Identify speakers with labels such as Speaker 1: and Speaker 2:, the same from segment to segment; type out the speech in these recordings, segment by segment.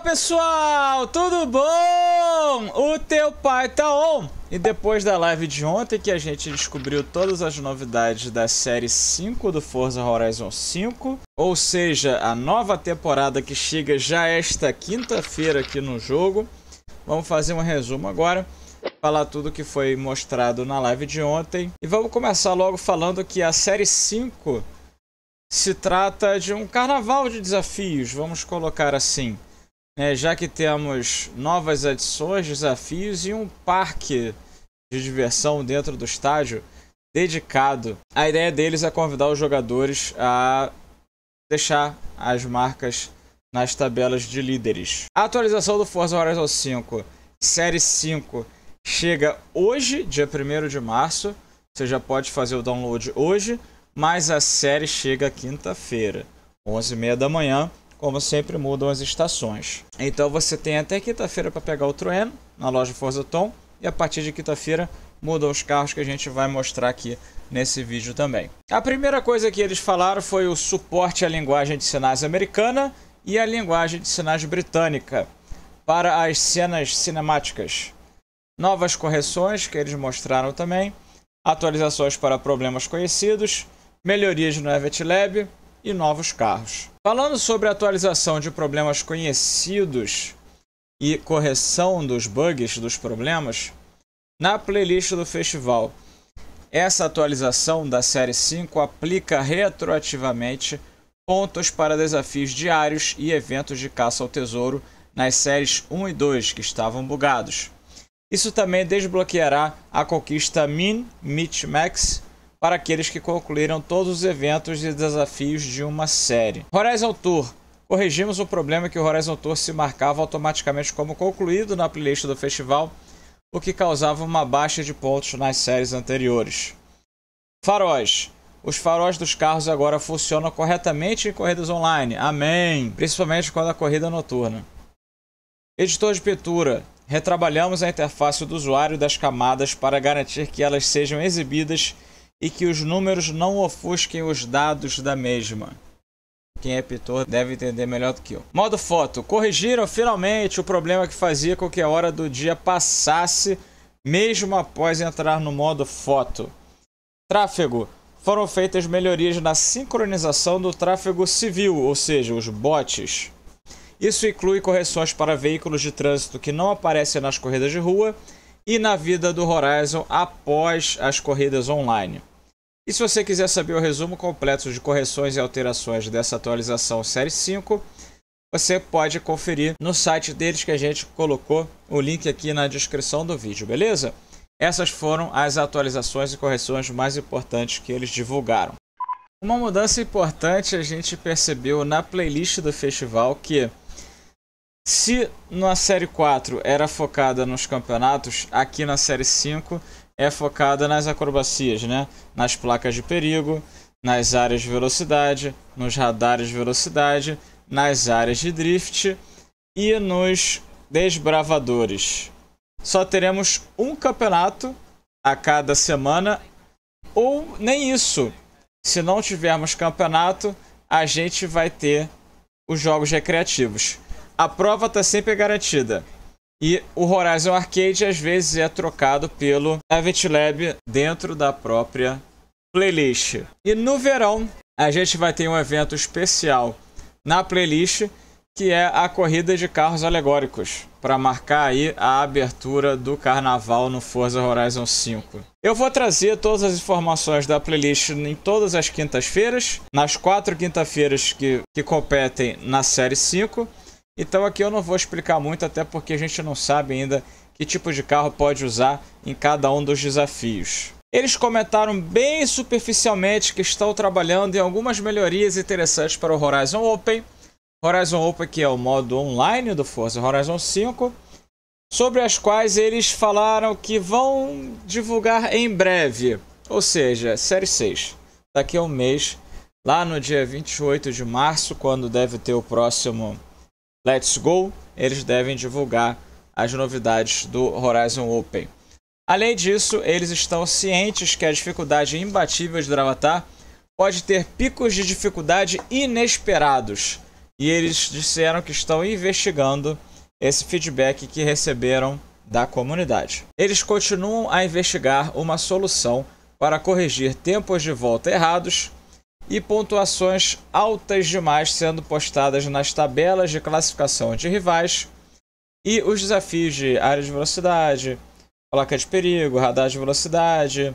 Speaker 1: pessoal, tudo bom? O teu pai tá on! E depois da live de ontem que a gente descobriu todas as novidades da série 5 do Forza Horizon 5, ou seja, a nova temporada que chega já esta quinta-feira aqui no jogo, vamos fazer um resumo agora falar tudo que foi mostrado na live de ontem. E vamos começar logo falando que a série 5 se trata de um carnaval de desafios, vamos colocar assim. É, já que temos novas adições, desafios e um parque de diversão dentro do estádio dedicado. A ideia deles é convidar os jogadores a deixar as marcas nas tabelas de líderes. A atualização do Forza Horizon 5 Série 5 chega hoje, dia 1 de março. Você já pode fazer o download hoje, mas a série chega quinta-feira, 11h30 da manhã como sempre mudam as estações. Então você tem até quinta-feira para pegar o Trueno na loja Forza Tom e a partir de quinta-feira mudam os carros que a gente vai mostrar aqui nesse vídeo também. A primeira coisa que eles falaram foi o suporte à linguagem de sinais americana e à linguagem de sinais britânica para as cenas cinemáticas. Novas correções que eles mostraram também, atualizações para problemas conhecidos, melhorias no Lab e novos carros. Falando sobre a atualização de problemas conhecidos e correção dos bugs dos problemas, na playlist do festival, essa atualização da série 5 aplica retroativamente pontos para desafios diários e eventos de caça ao tesouro nas séries 1 e 2 que estavam bugados. Isso também desbloqueará a conquista Min Meet Max para aqueles que concluíram todos os eventos e desafios de uma série. Horizon Tour corrigimos o problema que o Horizon Tour se marcava automaticamente como concluído na playlist do festival, o que causava uma baixa de pontos nas séries anteriores. Faróis. Os faróis dos carros agora funcionam corretamente em corridas online. Amém! Principalmente quando a corrida é noturna. Editor de pintura. Retrabalhamos a interface do usuário das camadas para garantir que elas sejam exibidas e que os números não ofusquem os dados da mesma. Quem é pintor deve entender melhor do que eu. Modo foto. Corrigiram finalmente o problema que fazia com que a hora do dia passasse mesmo após entrar no modo foto. Tráfego. Foram feitas melhorias na sincronização do tráfego civil, ou seja, os bots. Isso inclui correções para veículos de trânsito que não aparecem nas corridas de rua e na vida do Horizon após as corridas online. E se você quiser saber o resumo completo de correções e alterações dessa atualização Série 5, você pode conferir no site deles que a gente colocou o link aqui na descrição do vídeo, beleza? Essas foram as atualizações e correções mais importantes que eles divulgaram. Uma mudança importante a gente percebeu na playlist do festival que se na série 4 era focada nos campeonatos, aqui na série 5 é focada nas acrobacias, né? nas placas de perigo, nas áreas de velocidade, nos radares de velocidade, nas áreas de drift e nos desbravadores. Só teremos um campeonato a cada semana, ou nem isso. Se não tivermos campeonato, a gente vai ter os jogos recreativos. A prova está sempre garantida. E o Horizon Arcade às vezes é trocado pelo Event Lab dentro da própria playlist. E no verão a gente vai ter um evento especial na playlist que é a corrida de carros alegóricos, para marcar aí a abertura do carnaval no Forza Horizon 5. Eu vou trazer todas as informações da playlist em todas as quintas-feiras, nas quatro quinta-feiras que, que competem na série 5. Então aqui eu não vou explicar muito, até porque a gente não sabe ainda que tipo de carro pode usar em cada um dos desafios. Eles comentaram bem superficialmente que estão trabalhando em algumas melhorias interessantes para o Horizon Open. Horizon Open que é o modo online do Forza Horizon 5, sobre as quais eles falaram que vão divulgar em breve, ou seja, série 6. Daqui a um mês, lá no dia 28 de março, quando deve ter o próximo Let's Go, eles devem divulgar as novidades do Horizon Open. Além disso, eles estão cientes que a dificuldade imbatível de Dravatar pode ter picos de dificuldade inesperados. E eles disseram que estão investigando esse feedback que receberam da comunidade. Eles continuam a investigar uma solução para corrigir tempos de volta errados e pontuações altas demais sendo postadas nas tabelas de classificação de rivais e os desafios de área de velocidade, placa de perigo, radar de velocidade,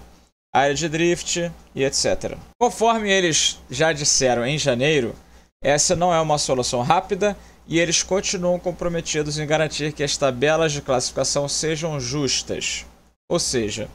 Speaker 1: área de drift e etc. Conforme eles já disseram em janeiro, essa não é uma solução rápida e eles continuam comprometidos em garantir que as tabelas de classificação sejam justas. Ou seja,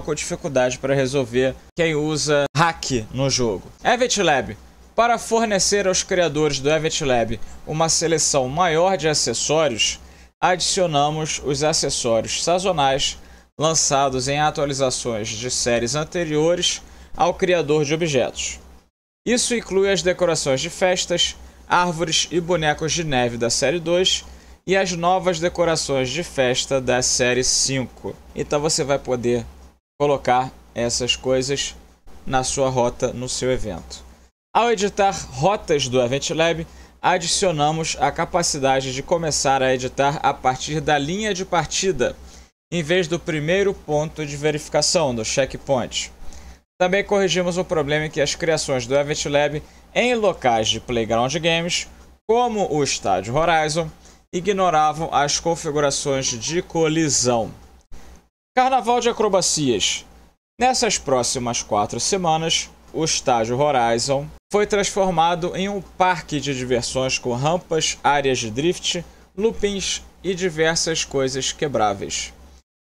Speaker 1: com dificuldade para resolver quem usa hack no jogo. Evet Lab para fornecer aos criadores do Evet Lab uma seleção maior de acessórios, adicionamos os acessórios sazonais lançados em atualizações de séries anteriores ao criador de objetos. Isso inclui as decorações de festas, árvores e bonecos de neve da série 2 e as novas decorações de festa da série 5. Então você vai poder colocar essas coisas na sua rota no seu evento. Ao editar rotas do Event Lab, adicionamos a capacidade de começar a editar a partir da linha de partida, em vez do primeiro ponto de verificação, do checkpoint. Também corrigimos o problema em que as criações do Event Lab em locais de Playground Games, como o Estádio Horizon, ignoravam as configurações de colisão. Carnaval de Acrobacias. Nessas próximas quatro semanas, o estágio Horizon foi transformado em um parque de diversões com rampas, áreas de drift, loopings e diversas coisas quebráveis.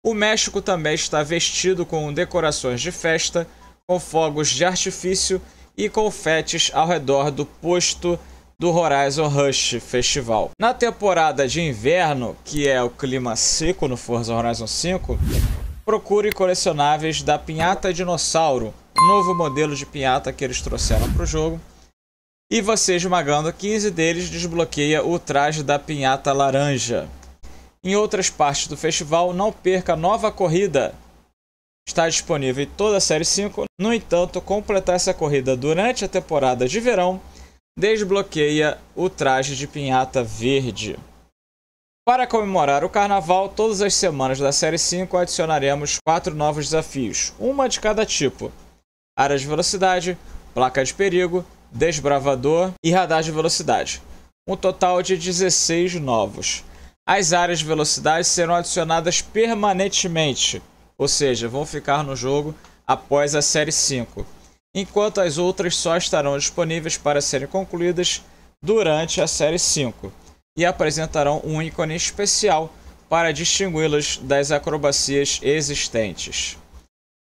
Speaker 1: O México também está vestido com decorações de festa, com fogos de artifício e confetes ao redor do posto do Horizon Rush Festival. Na temporada de inverno, que é o clima seco no Forza Horizon 5, procure colecionáveis da Pinhata Dinossauro, novo modelo de pinhata que eles trouxeram para o jogo. E você esmagando 15 deles desbloqueia o traje da Pinhata Laranja. Em outras partes do festival, não perca a nova corrida está disponível em toda a Série 5. No entanto, completar essa corrida durante a temporada de verão desbloqueia o traje de pinhata verde. Para comemorar o carnaval, todas as semanas da série 5 adicionaremos quatro novos desafios, uma de cada tipo: áreas de velocidade, placa de perigo, desbravador e radar de velocidade. Um total de 16 novos. As áreas de velocidade serão adicionadas permanentemente, ou seja, vão ficar no jogo após a série 5 enquanto as outras só estarão disponíveis para serem concluídas durante a série 5 e apresentarão um ícone especial para distingui-las das acrobacias existentes.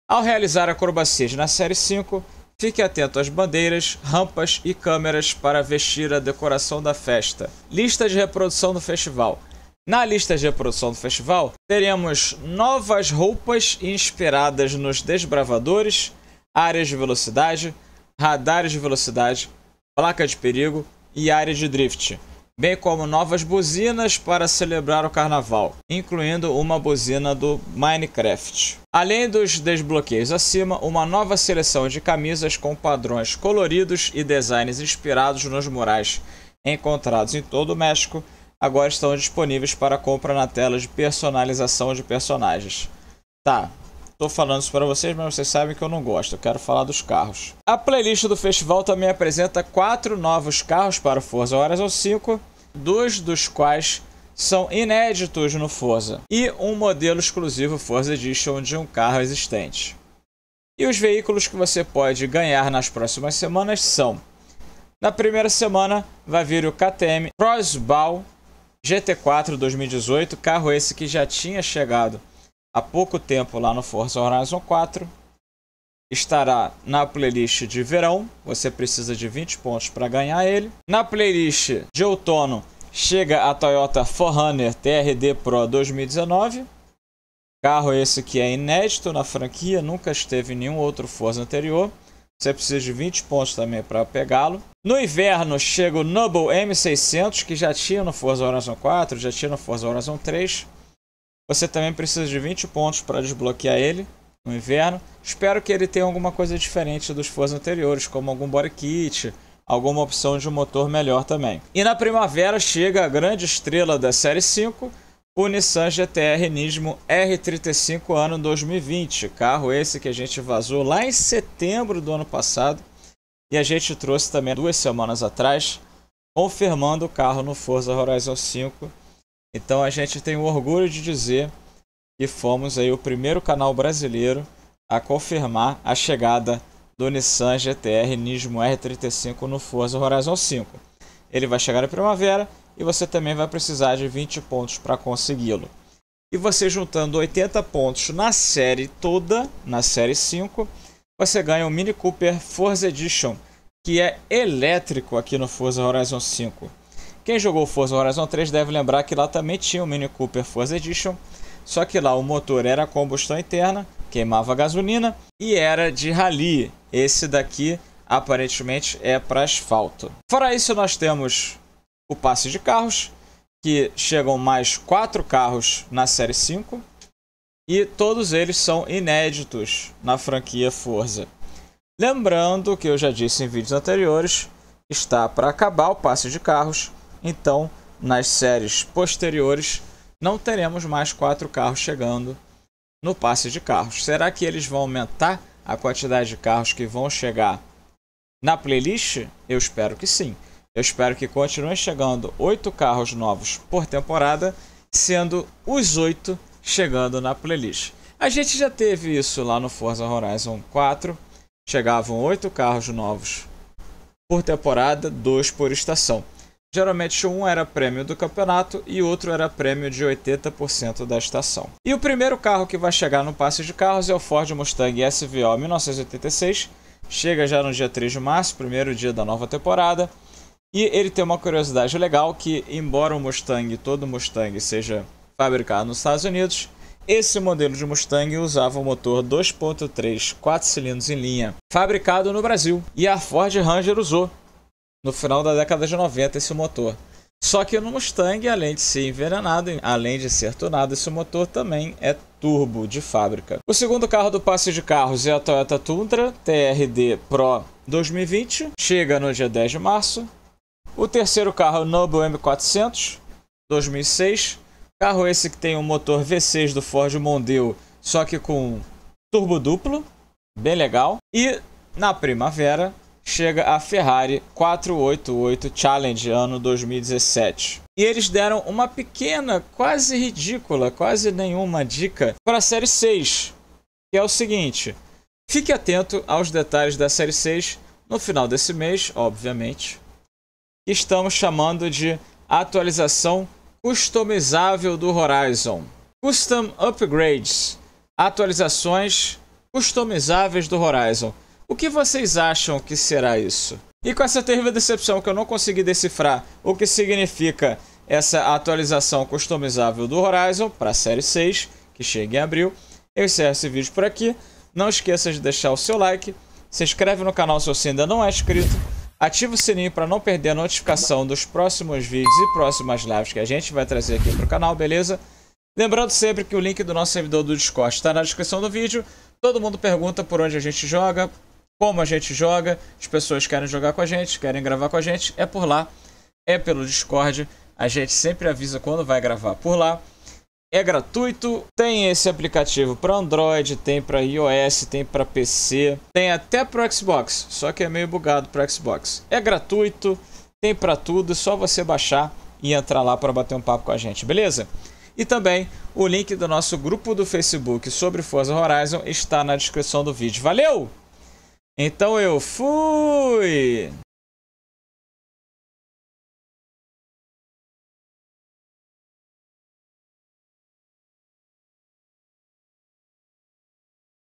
Speaker 1: Ao realizar acrobacias na série 5, fique atento às bandeiras, rampas e câmeras para vestir a decoração da festa. Lista de reprodução do festival. Na lista de reprodução do festival, teremos novas roupas inspiradas nos desbravadores, áreas de velocidade, radares de velocidade, placa de perigo e áreas de drift, bem como novas buzinas para celebrar o carnaval, incluindo uma buzina do Minecraft. Além dos desbloqueios acima, uma nova seleção de camisas com padrões coloridos e designs inspirados nos murais encontrados em todo o México agora estão disponíveis para compra na tela de personalização de personagens. Tá, Tô falando isso para vocês, mas vocês sabem que eu não gosto. Eu quero falar dos carros. A playlist do festival também apresenta quatro novos carros para o Forza Horizon 5, dois dos quais são inéditos no Forza, e um modelo exclusivo Forza Edition de um carro existente. E os veículos que você pode ganhar nas próximas semanas são: na primeira semana vai vir o KTM Crossbow GT4 2018, carro esse que já tinha chegado há pouco tempo lá no Forza Horizon 4. Estará na playlist de verão, você precisa de 20 pontos para ganhar ele. Na playlist de outono chega a Toyota 4Runner TRD Pro 2019. Carro esse que é inédito na franquia, nunca esteve em nenhum outro Forza anterior. Você precisa de 20 pontos também para pegá-lo. No inverno chega o Noble M600, que já tinha no Forza Horizon 4, já tinha no Forza Horizon 3. Você também precisa de 20 pontos para desbloquear ele no inverno. Espero que ele tenha alguma coisa diferente dos Forza anteriores, como algum body kit, alguma opção de um motor melhor também. E na primavera chega a grande estrela da série 5, o Nissan GTR Nismo R35 ano 2020. Carro esse que a gente vazou lá em setembro do ano passado e a gente trouxe também duas semanas atrás, confirmando o carro no Forza Horizon 5 então a gente tem o orgulho de dizer que fomos aí o primeiro canal brasileiro a confirmar a chegada do Nissan GTR Nismo R35 no Forza Horizon 5. Ele vai chegar na primavera e você também vai precisar de 20 pontos para consegui-lo. E você juntando 80 pontos na série toda, na série 5, você ganha o Mini Cooper Forza Edition, que é elétrico aqui no Forza Horizon 5. Quem jogou Forza Horizon 3 deve lembrar que lá também tinha o Mini Cooper Forza Edition, só que lá o motor era combustão interna, queimava gasolina e era de rally. Esse daqui aparentemente é para asfalto. Fora isso, nós temos o passe de carros, que chegam mais quatro carros na série 5 e todos eles são inéditos na franquia Forza. Lembrando que eu já disse em vídeos anteriores, está para acabar o passe de carros então, nas séries posteriores, não teremos mais quatro carros chegando no passe de carros. Será que eles vão aumentar a quantidade de carros que vão chegar na playlist? Eu espero que sim. Eu espero que continuem chegando oito carros novos por temporada, sendo os oito chegando na playlist. A gente já teve isso lá no Forza Horizon 4. Chegavam oito carros novos por temporada, dois por estação. Geralmente um era prêmio do campeonato e outro era prêmio de 80% da estação. E o primeiro carro que vai chegar no passe de carros é o Ford Mustang SVO 1986. Chega já no dia 3 de março, primeiro dia da nova temporada. E ele tem uma curiosidade legal que, embora o Mustang, todo Mustang, seja fabricado nos Estados Unidos, esse modelo de Mustang usava o um motor 2.3 4 cilindros em linha, fabricado no Brasil, e a Ford Ranger usou no final da década de 90 esse motor. Só que no Mustang, além de ser envenenado, além de ser tunado, esse motor também é turbo de fábrica. O segundo carro do passe de carros é a Toyota Tundra TRD Pro 2020, chega no dia 10 de março. O terceiro carro é o Noble M400 2006, carro esse que tem um motor V6 do Ford Mondeo, só que com turbo duplo, bem legal. E na primavera, chega a Ferrari 488 Challenge ano 2017. E eles deram uma pequena, quase ridícula, quase nenhuma dica para a série 6, que é o seguinte: fique atento aos detalhes da série 6 no final desse mês, obviamente. Estamos chamando de atualização customizável do Horizon. Custom Upgrades, atualizações customizáveis do Horizon. O que vocês acham que será isso? E com essa terrível decepção que eu não consegui decifrar o que significa essa atualização customizável do Horizon para a série 6, que chega em abril, eu encerro esse vídeo por aqui. Não esqueça de deixar o seu like, se inscreve no canal se você ainda não é inscrito, ativa o sininho para não perder a notificação dos próximos vídeos e próximas lives que a gente vai trazer aqui para o canal, beleza? Lembrando sempre que o link do nosso servidor do Discord está na descrição do vídeo. Todo mundo pergunta por onde a gente joga, como a gente joga, as pessoas querem jogar com a gente, querem gravar com a gente, é por lá, é pelo Discord. A gente sempre avisa quando vai gravar por lá. É gratuito, tem esse aplicativo para Android, tem para iOS, tem para PC, tem até para Xbox, só que é meio bugado para Xbox. É gratuito, tem para tudo, é só você baixar e entrar lá para bater um papo com a gente, beleza? E também o link do nosso grupo do Facebook sobre Forza Horizon está na descrição do vídeo. Valeu! Então eu fui!